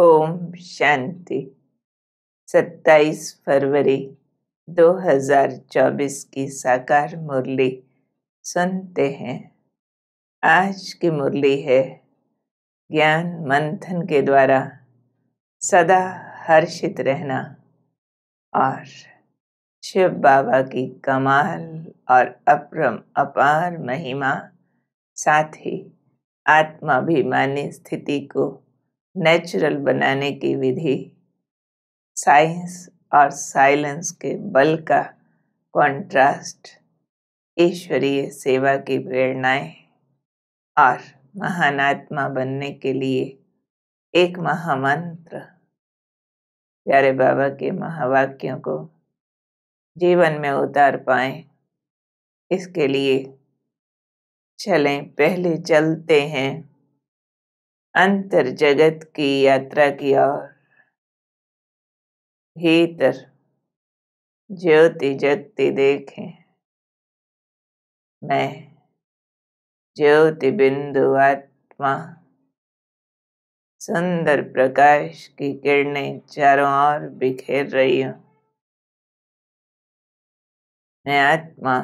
ओम शांति 27 फरवरी 2024 की साकार मुरली सुनते हैं आज की मुरली है ज्ञान मंथन के द्वारा सदा हर्षित रहना और शिव बाबा की कमाल और अप्रम अपार महिमा साथ ही आत्माभिमानी स्थिति को नेचुरल बनाने की विधि साइंस और साइलेंस के बल का कंट्रास्ट ईश्वरीय सेवा की प्रेरणाएं और महान आत्मा बनने के लिए एक महामंत्र प्यारे बाबा के महावाक्यों को जीवन में उतार पाए इसके लिए चलें पहले चलते हैं अंतर जगत की यात्रा की ओर भीतर ज्योति जगती देखे मैं ज्योति बिंदु आत्मा सुंदर प्रकाश की किरणें चारों ओर बिखेर रही हूं मैं आत्मा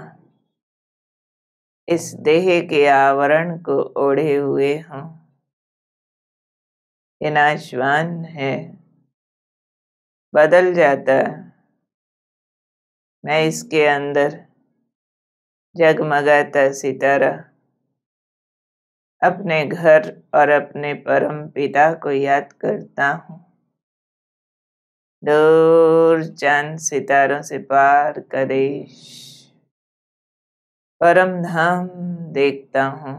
इस देह के आवरण को ओढ़े हुए हूँ ये नाशवान है बदल जाता मैं इसके अंदर जगमगाता सितारा अपने घर और अपने परम पिता को याद करता हूँ दूर चांद सितारों से पार करेश परम धाम देखता हूँ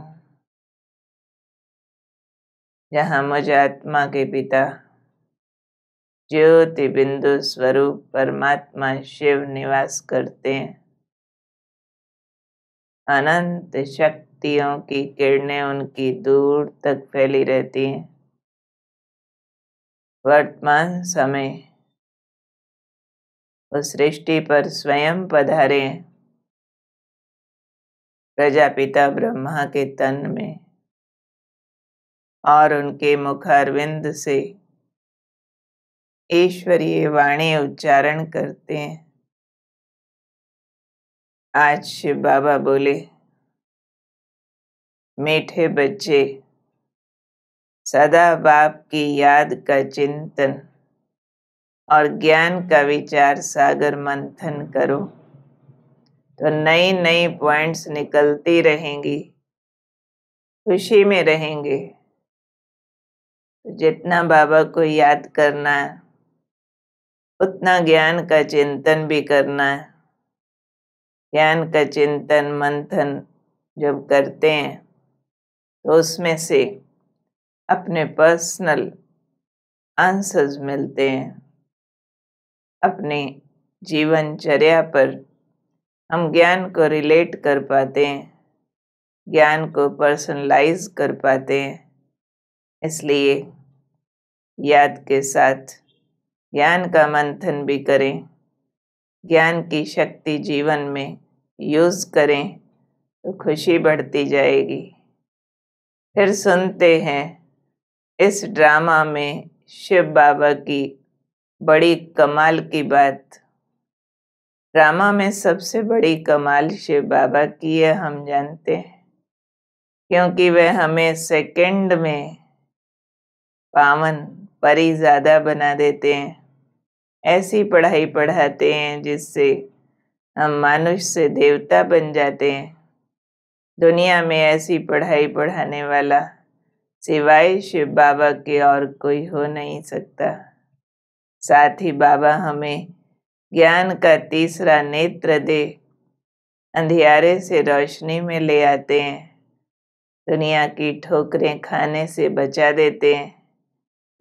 जहाँ मुझे आत्मा के पिता ज्योति बिंदु स्वरूप परमात्मा शिव निवास करते हैं अनंत शक्तियों की किरणें उनकी दूर तक फैली रहती हैं वर्तमान समय उस सृष्टि पर स्वयं पधारे प्रजापिता ब्रह्मा के तन में और उनके मुख अरविंद से ईश्वरीय वाणी उच्चारण करते हैं आज शिव बाबा बोले मीठे बच्चे सदा बाप की याद का चिंतन और ज्ञान का विचार सागर मंथन करो तो नई नई पॉइंट्स निकलती रहेंगी खुशी में रहेंगे तो जितना बाबा को याद करना है उतना ज्ञान का चिंतन भी करना है ज्ञान का चिंतन मंथन जब करते हैं तो उसमें से अपने पर्सनल आंसर्स मिलते हैं अपने जीवनचर्या पर हम ज्ञान को रिलेट कर पाते हैं ज्ञान को पर्सनलाइज कर पाते हैं इसलिए याद के साथ ज्ञान का मंथन भी करें ज्ञान की शक्ति जीवन में यूज़ करें तो खुशी बढ़ती जाएगी फिर सुनते हैं इस ड्रामा में शिव बाबा की बड़ी कमाल की बात ड्रामा में सबसे बड़ी कमाल शिव बाबा की है हम जानते हैं क्योंकि वह हमें सेकंड में पावन परी ज़्यादा बना देते हैं ऐसी पढ़ाई पढ़ाते हैं जिससे हम मानुष से देवता बन जाते हैं दुनिया में ऐसी पढ़ाई पढ़ाने वाला सिवाय शिव बाबा के और कोई हो नहीं सकता साथ ही बाबा हमें ज्ञान का तीसरा नेत्र दे अंधियारे से रोशनी में ले आते हैं दुनिया की ठोकरें खाने से बचा देते हैं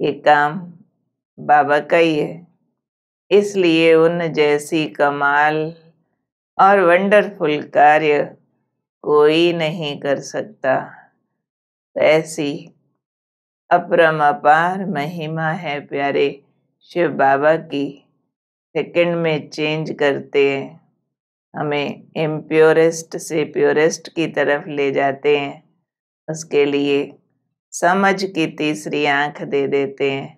ये काम बाबा का ही है इसलिए उन जैसी कमाल और वंडरफुल कार्य कोई नहीं कर सकता ऐसी अपरम अपार महिमा है प्यारे शिव बाबा की सेकंड में चेंज करते हैं हमें इम्प्योरेस्ट से प्योरेस्ट की तरफ ले जाते हैं उसके लिए समझ की तीसरी आंख दे देते हैं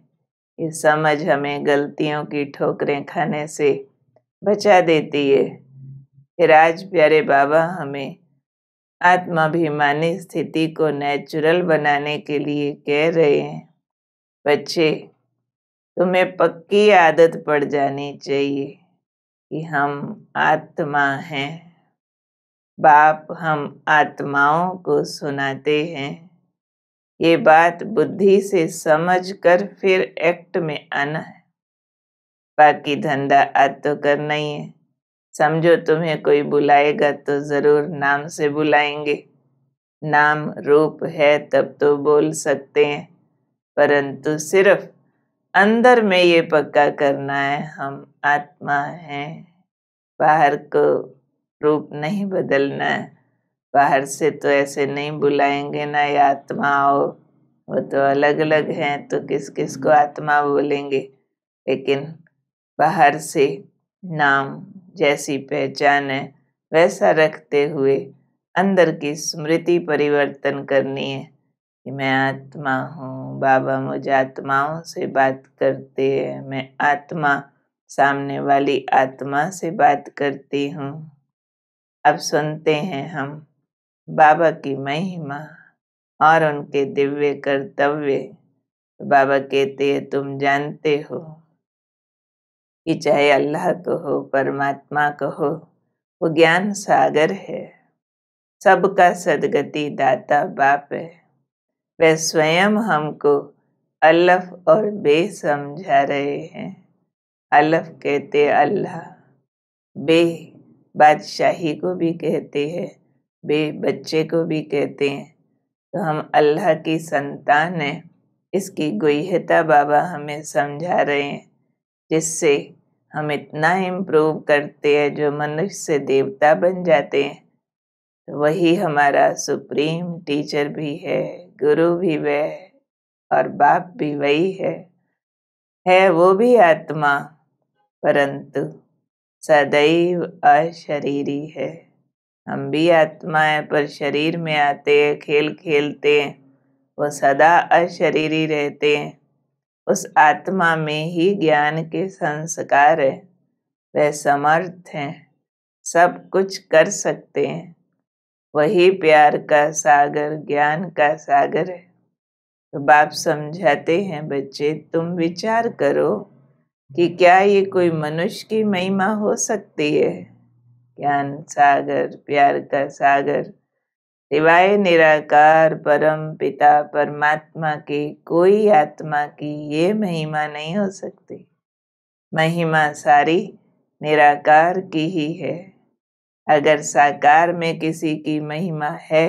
ये समझ हमें गलतियों की ठोकरें खाने से बचा देती है फिर आज प्यारे बाबा हमें आत्माभिमानी स्थिति को नेचुरल बनाने के लिए कह रहे हैं बच्चे तुम्हें पक्की आदत पड़ जानी चाहिए कि हम आत्मा हैं बाप हम आत्माओं को सुनाते हैं ये बात बुद्धि से समझ कर फिर एक्ट में आना है बाकी धंधा आज तो करना ही है समझो तुम्हें कोई बुलाएगा तो ज़रूर नाम से बुलाएंगे नाम रूप है तब तो बोल सकते हैं परंतु सिर्फ अंदर में ये पक्का करना है हम आत्मा हैं बाहर को रूप नहीं बदलना है बाहर से तो ऐसे नहीं बुलाएंगे ना ये आत्माओं वो तो अलग अलग हैं तो किस किस को आत्मा बोलेंगे लेकिन बाहर से नाम जैसी पहचान है वैसा रखते हुए अंदर की स्मृति परिवर्तन करनी है कि मैं आत्मा हूँ बाबा मुझे आत्माओं से बात करते हैं मैं आत्मा सामने वाली आत्मा से बात करती हूँ अब सुनते हैं हम बाबा की महिमा और उनके दिव्य कर्तव्य बाबा कहते हैं तुम जानते हो कि चाहे अल्लाह को हो परमात्मा को हो वो ज्ञान सागर है सबका सदगति दाता बाप है वह स्वयं हमको अलफ और बे समझा रहे हैं अल्लफ़ कहते अल्लाह बे बादशाही को भी कहते हैं बे बच्चे को भी कहते हैं तो हम अल्लाह की संतान हैं इसकी गुहता बाबा हमें समझा रहे हैं जिससे हम इतना इम्प्रूव करते हैं जो मनुष्य से देवता बन जाते हैं तो वही हमारा सुप्रीम टीचर भी है गुरु भी वह और बाप भी वही है है वो भी आत्मा परंतु सदैव अशरीरी है हम भी आत्माएं पर शरीर में आते हैं खेल खेलते हैं वो सदा अशरीरी रहते हैं उस आत्मा में ही ज्ञान के संस्कार है वह समर्थ हैं सब कुछ कर सकते हैं वही प्यार का सागर ज्ञान का सागर है तो बाप समझाते हैं बच्चे तुम विचार करो कि क्या ये कोई मनुष्य की महिमा हो सकती है ज्ञान सागर प्यार का सागर सिवाय निराकार परम पिता परमात्मा के कोई आत्मा की ये महिमा नहीं हो सकती महिमा सारी निराकार की ही है अगर साकार में किसी की महिमा है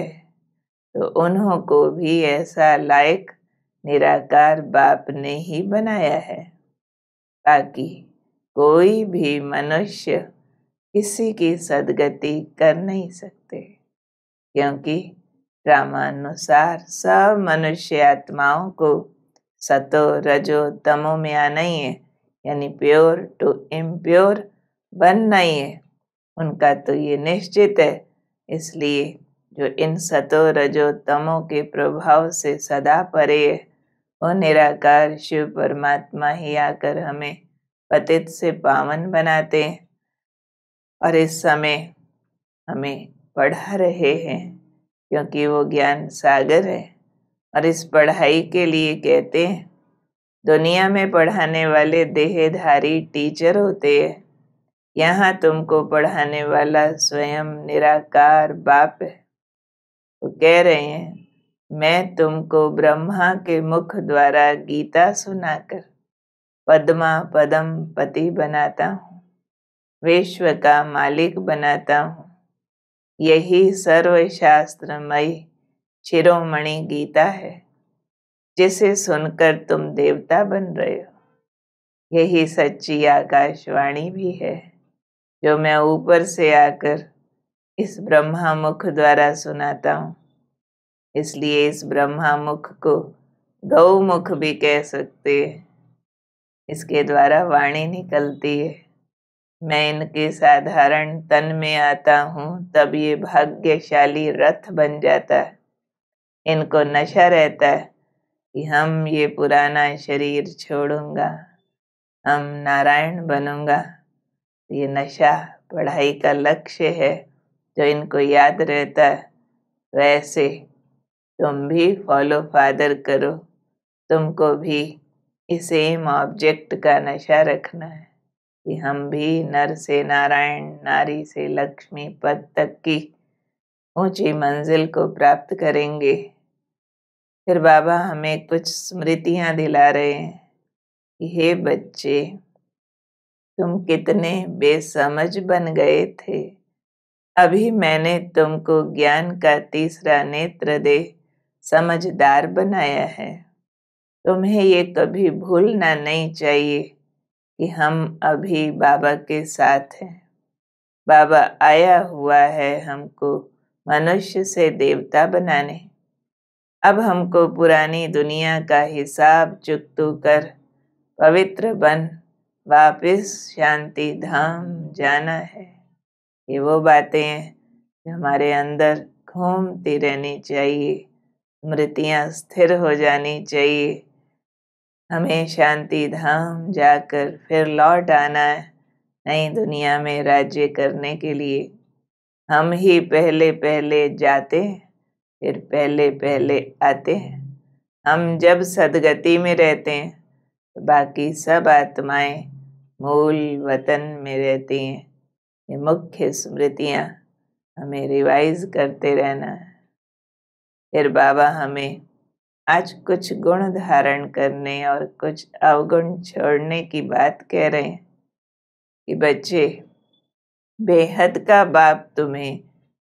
तो उन्हों को भी ऐसा लायक निराकार बाप ने ही बनाया है ताकि कोई भी मनुष्य किसी की सदगति कर नहीं सकते क्योंकि रामानुसार सब मनुष्य आत्माओं को सतो रजो तमो में आना ही है यानी प्योर टू इम्प्योर बनना ही है उनका तो ये निश्चित है इसलिए जो इन सतो रजो तमो के प्रभाव से सदा परे है वो निराकार शिव परमात्मा ही आकर हमें पतित से पावन बनाते हैं और इस समय हमें पढ़ा रहे हैं क्योंकि वो ज्ञान सागर है और इस पढ़ाई के लिए कहते हैं दुनिया में पढ़ाने वाले देहधारी टीचर होते हैं यहाँ तुमको पढ़ाने वाला स्वयं निराकार बाप है वो कह रहे हैं मैं तुमको ब्रह्मा के मुख द्वारा गीता सुनाकर पद्मा पदम पति बनाता हूँ विश्व का मालिक बनाता हूँ यही सर्वशास्त्रमय शिरोमणि गीता है जिसे सुनकर तुम देवता बन रहे हो यही सच्ची आकाशवाणी भी है जो मैं ऊपर से आकर इस ब्रह्मा मुख द्वारा सुनाता हूँ इसलिए इस ब्रह्मा मुख को गौमुख भी कह सकते हैं इसके द्वारा वाणी निकलती है मैं इनके साधारण तन में आता हूँ तब ये भाग्यशाली रथ बन जाता है इनको नशा रहता है कि हम ये पुराना शरीर छोड़ूंगा हम नारायण बनूंगा ये नशा पढ़ाई का लक्ष्य है जो इनको याद रहता है वैसे तुम भी फॉलो फादर करो तुमको भी इस सेम ऑब्जेक्ट का नशा रखना है कि हम भी नर से नारायण नारी से लक्ष्मी पद तक की ऊंची मंजिल को प्राप्त करेंगे फिर बाबा हमें कुछ स्मृतियां दिला रहे हैं कि हे बच्चे तुम कितने बेसमझ बन गए थे अभी मैंने तुमको ज्ञान का तीसरा नेत्र दे समझदार बनाया है तुम्हें ये कभी भूलना नहीं चाहिए कि हम अभी बाबा के साथ हैं बाबा आया हुआ है हमको मनुष्य से देवता बनाने अब हमको पुरानी दुनिया का हिसाब चुक कर पवित्र बन वापस शांति धाम जाना है ये वो बातें हैं जो हमारे अंदर घूमती रहनी चाहिए स्मृतियाँ स्थिर हो जानी चाहिए हमें शांति धाम जाकर फिर लौट आना है नई दुनिया में राज्य करने के लिए हम ही पहले पहले जाते फिर पहले पहले आते हैं हम जब सदगति में रहते हैं तो बाकी सब आत्माएं मूल वतन में रहती हैं ये मुख्य स्मृतियाँ हमें रिवाइज करते रहना है फिर बाबा हमें आज कुछ गुण धारण करने और कुछ अवगुण छोड़ने की बात कह रहे हैं कि बच्चे बेहद का बाप तुम्हें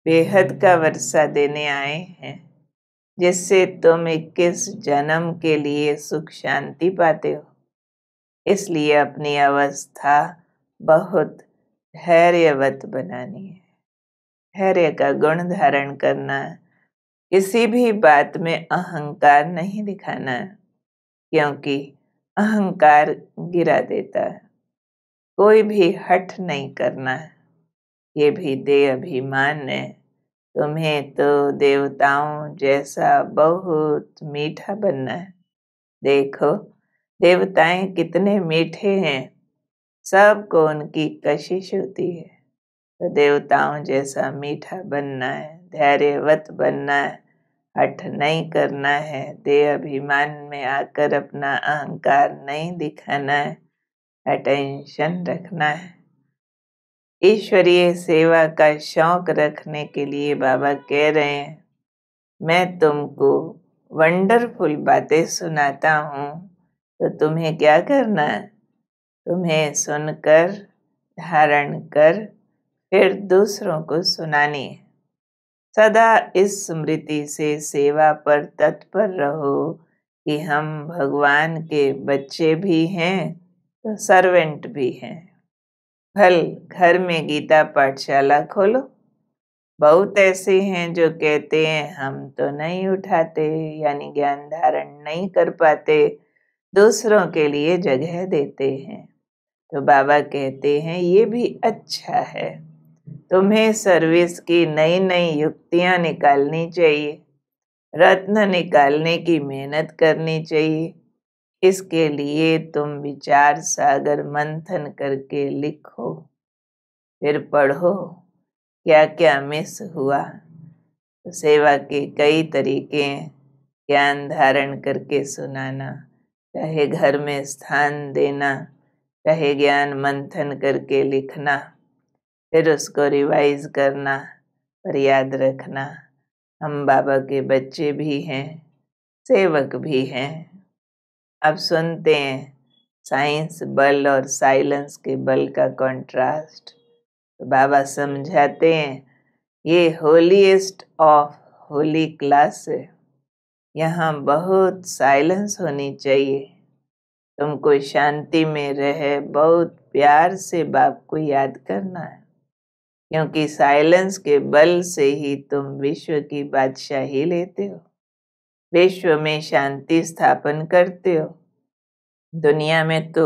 बेहद का वर्षा देने आए हैं जिससे तुम इक्कीस जन्म के लिए सुख शांति पाते हो इसलिए अपनी अवस्था बहुत धैर्यवत बनानी है धैर्य का गुण धारण करना है किसी भी बात में अहंकार नहीं दिखाना क्योंकि अहंकार गिरा देता है कोई भी हट नहीं करना है ये भी दे अभिमान है तुम्हें तो देवताओं जैसा बहुत मीठा बनना है देखो देवताएं कितने मीठे हैं सबको उनकी कशिश होती है तो देवताओं जैसा मीठा बनना है धैर्यवत बनना हठ नहीं करना है देह अभिमान में आकर अपना अहंकार नहीं दिखाना है अटेंशन रखना है ईश्वरीय सेवा का शौक रखने के लिए बाबा कह रहे हैं मैं तुमको वंडरफुल बातें सुनाता हूँ तो तुम्हें क्या करना है तुम्हें सुनकर धारण कर फिर दूसरों को सुनानी है सदा इस स्मृति से सेवा पर तत्पर रहो कि हम भगवान के बच्चे भी हैं तो सर्वेंट भी हैं फल घर में गीता पाठशाला खोलो बहुत ऐसे हैं जो कहते हैं हम तो नहीं उठाते यानी ज्ञान धारण नहीं कर पाते दूसरों के लिए जगह देते हैं तो बाबा कहते हैं ये भी अच्छा है तुम्हें सर्विस की नई नई युक्तियाँ निकालनी चाहिए रत्न निकालने की मेहनत करनी चाहिए इसके लिए तुम विचार सागर मंथन करके लिखो फिर पढ़ो क्या क्या मिस हुआ सेवा के कई तरीके हैं ज्ञान धारण करके सुनाना चाहे घर में स्थान देना चाहे ज्ञान मंथन करके लिखना फिर उसको रिवाइज करना पर याद रखना हम बाबा के बच्चे भी हैं सेवक भी हैं अब सुनते हैं साइंस बल और साइलेंस के बल का कंट्रास्ट तो बाबा समझाते हैं ये होलीस्ट ऑफ होली क्लास है यहाँ बहुत साइलेंस होनी चाहिए तुमको शांति में रहे बहुत प्यार से बाप को याद करना है क्योंकि साइलेंस के बल से ही तुम विश्व की बादशाही लेते हो विश्व में शांति स्थापन करते हो दुनिया में तो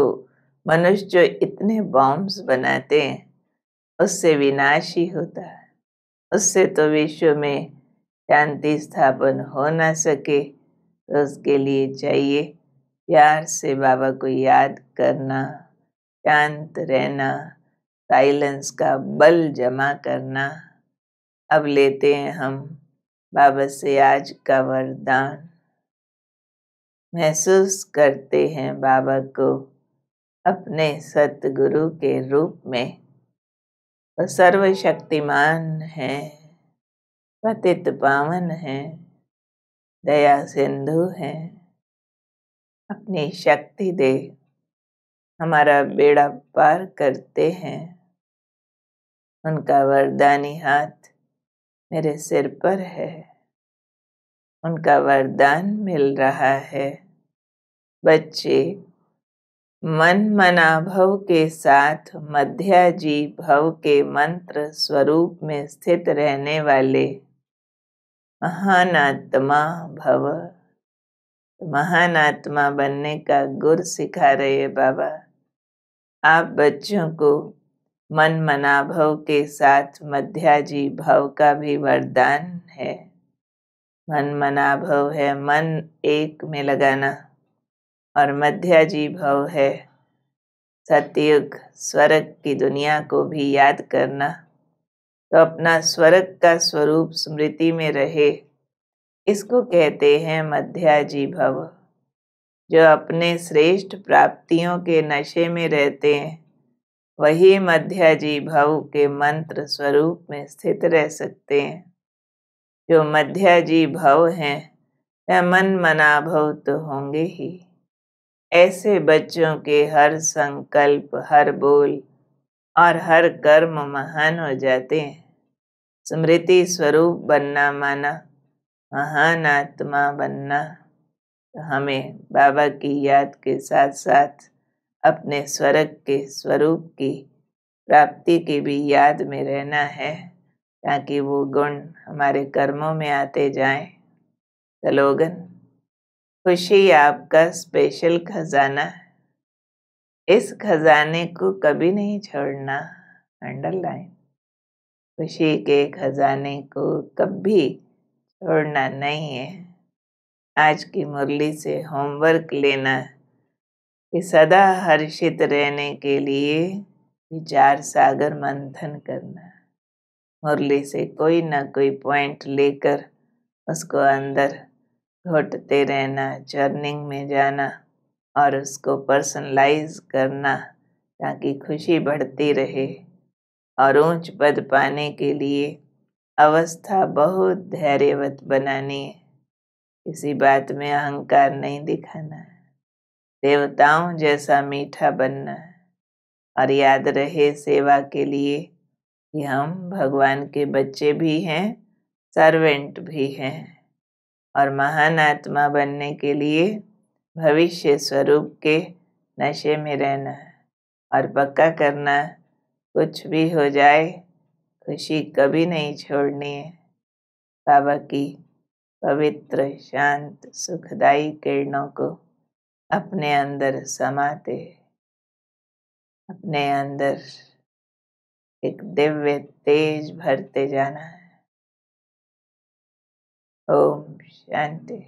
मनुष्य जो इतने बॉम्ब्स बनाते हैं उससे विनाश ही होता है उससे तो विश्व में शांति स्थापन हो ना सके तो उसके लिए चाहिए प्यार से बाबा को याद करना शांत रहना साइलेंस का बल जमा करना अब लेते हैं हम बाबा से आज का वरदान महसूस करते हैं बाबा को अपने सतगुरु के रूप में वह सर्वशक्तिमान हैं पतित पावन हैं दया सिंधु हैं अपनी शक्ति दे हमारा बेड़ा पार करते हैं उनका वरदानी हाथ मेरे सिर पर है उनका वरदान मिल रहा है बच्चे मन मना भव के साथ मध्याजी भव के मंत्र स्वरूप में स्थित रहने वाले महानात्मा भव महानात्मा बनने का गुर सिखा रहे बाबा आप बच्चों को मन मनाभव के साथ मध्याजी भव का भी वरदान है मन मनाभव है मन एक में लगाना और मध्याजी भव है सतयुग स्वर्ग की दुनिया को भी याद करना तो अपना स्वर्ग का स्वरूप स्मृति में रहे इसको कहते हैं मध्याजी भव जो अपने श्रेष्ठ प्राप्तियों के नशे में रहते हैं वही मध्याजी भव के मंत्र स्वरूप में स्थित रह सकते हैं जो मध्याजी भव हैं वह मन मना भव तो होंगे ही ऐसे बच्चों के हर संकल्प हर बोल और हर कर्म महान हो जाते हैं स्मृति स्वरूप बनना माना महान आत्मा बनना हमें बाबा की याद के साथ साथ अपने स्वर्ग के स्वरूप की प्राप्ति की भी याद में रहना है ताकि वो गुण हमारे कर्मों में आते जाएं। सलोगन खुशी आपका स्पेशल खजाना इस खजाने को कभी नहीं छोड़ना अंडरलाइन खुशी के खजाने को कभी छोड़ना नहीं है आज की मुरली से होमवर्क लेना कि सदा हर्षित रहने के लिए विचार सागर मंथन करना मुरली से कोई ना कोई पॉइंट लेकर उसको अंदर घोटते रहना चर्निंग में जाना और उसको पर्सनलाइज करना ताकि खुशी बढ़ती रहे और ऊंच पद पाने के लिए अवस्था बहुत धैर्यवत बनानी है किसी बात में अहंकार नहीं दिखाना देवताओं जैसा मीठा बनना और याद रहे सेवा के लिए कि हम भगवान के बच्चे भी हैं सर्वेंट भी हैं और महान आत्मा बनने के लिए भविष्य स्वरूप के नशे में रहना और पक्का करना कुछ भी हो जाए खुशी कभी नहीं छोड़नी है बाबा की पवित्र शांत सुखदायी किरणों को अपने अंदर समाते अपने अंदर एक दिव्य तेज भरते जाना है ओम शांति